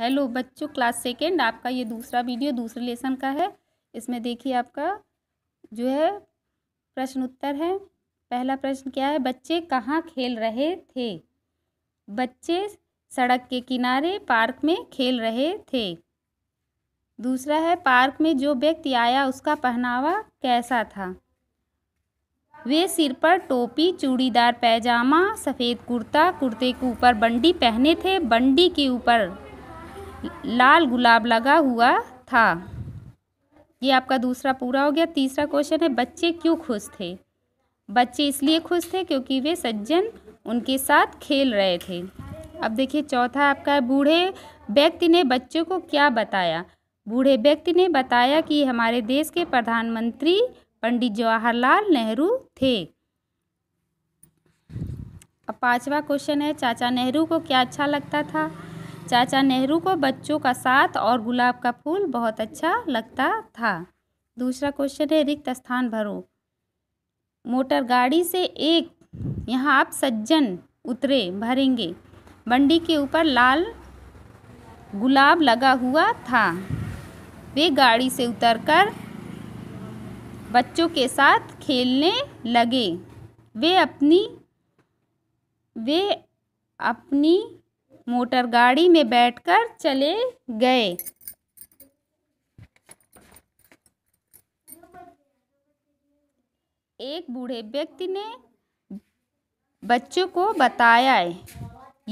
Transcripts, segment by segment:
hello बच्चों class second आपका ये दूसरा वीडियो दूसरे लेसन का है इसमें देखिए आपका जो है प्रश्न उत्तर है पहला प्रश्न क्या है बच्चे कहाँ खेल रहे थे बच्चे सड़क के किनारे पार्क में खेल रहे थे दूसरा है पार्क में जो व्यक्ति आया उसका पहनावा कैसा था वे सिर पर टोपी चूड़ीदार पैजामा सफ़ेद कुर्ता कुर्ते के ऊपर बंडी पहने थे बंडी के ऊपर लाल गुलाब लगा हुआ था ये आपका दूसरा पूरा हो गया तीसरा क्वेश्चन है बच्चे क्यों खुश थे बच्चे इसलिए खुश थे क्योंकि वे सज्जन उनके साथ खेल रहे थे अब देखिए चौथा आपका बूढ़े व्यक्ति ने बच्चों को क्या बताया बूढ़े व्यक्ति ने बताया कि हमारे देश के प्रधानमंत्री पंडित जवाहरलाल नेहरू थे अब पांचवा क्वेश्चन है चाचा नेहरू को क्या अच्छा लगता था चाचा नेहरू को बच्चों का साथ और गुलाब का फूल बहुत अच्छा लगता था दूसरा क्वेश्चन है रिक्त स्थान भरो मोटर गाड़ी से एक यहाँ आप सज्जन उतरे भरेंगे बंडी के ऊपर लाल गुलाब लगा हुआ था वे गाड़ी से उतरकर बच्चों के साथ खेलने लगे वे अपनी वे अपनी मोटर गाड़ी में बैठकर चले गए एक बूढ़े व्यक्ति ने बच्चों को बताया है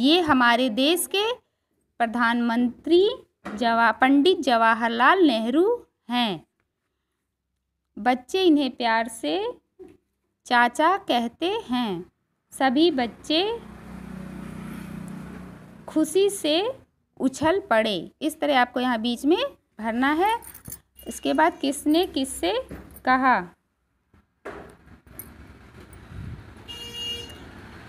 ये हमारे देश के प्रधानमंत्री जवा पंडित जवाहरलाल नेहरू हैं बच्चे इन्हें प्यार से चाचा कहते हैं सभी बच्चे खुशी से उछल पड़े इस तरह आपको यहाँ बीच में भरना है इसके बाद किसने किससे कहा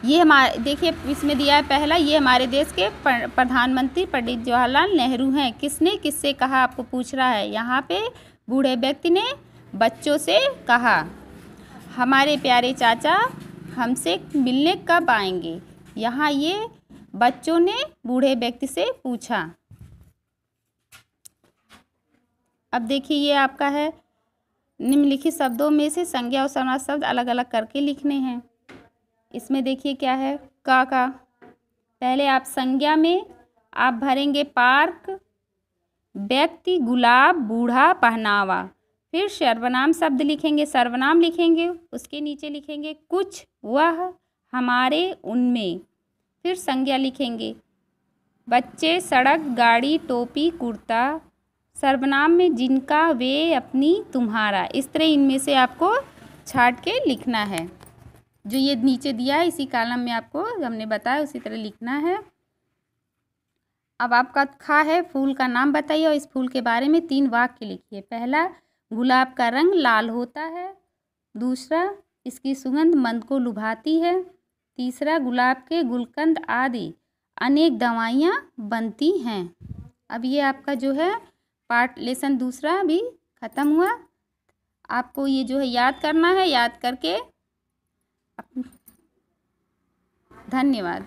ये हमारे देखिए इसमें दिया है पहला ये हमारे देश के प्रधानमंत्री पंडित जवाहरलाल नेहरू हैं किसने किससे कहा आपको पूछ रहा है यहाँ पे बूढ़े व्यक्ति ने बच्चों से कहा हमारे प्यारे चाचा हमसे मिलने कब आएंगे यहाँ ये बच्चों ने बूढ़े व्यक्ति से पूछा अब देखिए ये आपका है निम्नलिखित शब्दों में से संज्ञा और समाज शब्द अलग अलग करके लिखने हैं इसमें देखिए क्या है का का पहले आप संज्ञा में आप भरेंगे पार्क व्यक्ति गुलाब बूढ़ा पहनावा फिर सर्वनाम शब्द लिखेंगे सर्वनाम लिखेंगे उसके नीचे लिखेंगे कुछ वह हमारे उनमें फिर संज्ञा लिखेंगे बच्चे सड़क गाड़ी टोपी कुर्ता सर्वनाम में जिनका वे अपनी तुम्हारा इस तरह इनमें से आपको छाट के लिखना है जो ये नीचे दिया है इसी कालम में आपको हमने बताया उसी तरह लिखना है अब आपका खा है फूल का नाम बताइए और इस फूल के बारे में तीन वाक्य लिखिए पहला गुलाब का रंग लाल होता है दूसरा इसकी सुगंध मंद को लुभाती है तीसरा गुलाब के गुलकंद आदि अनेक दवाइयाँ बनती हैं अब ये आपका जो है पार्ट लेसन दूसरा भी ख़त्म हुआ आपको ये जो है याद करना है याद करके धन्यवाद